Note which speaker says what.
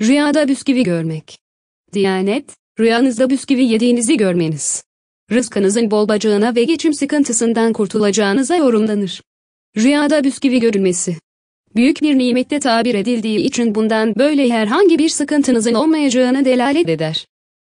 Speaker 1: Rüyada bisküvi görmek. Diyanet, rüyanızda bisküvi yediğinizi görmeniz. Rızkınızın bol bacağına ve geçim sıkıntısından kurtulacağınıza yorumlanır. Rüyada bisküvi görülmesi. Büyük bir nimette tabir edildiği için bundan böyle herhangi bir sıkıntınızın olmayacağını delalet eder.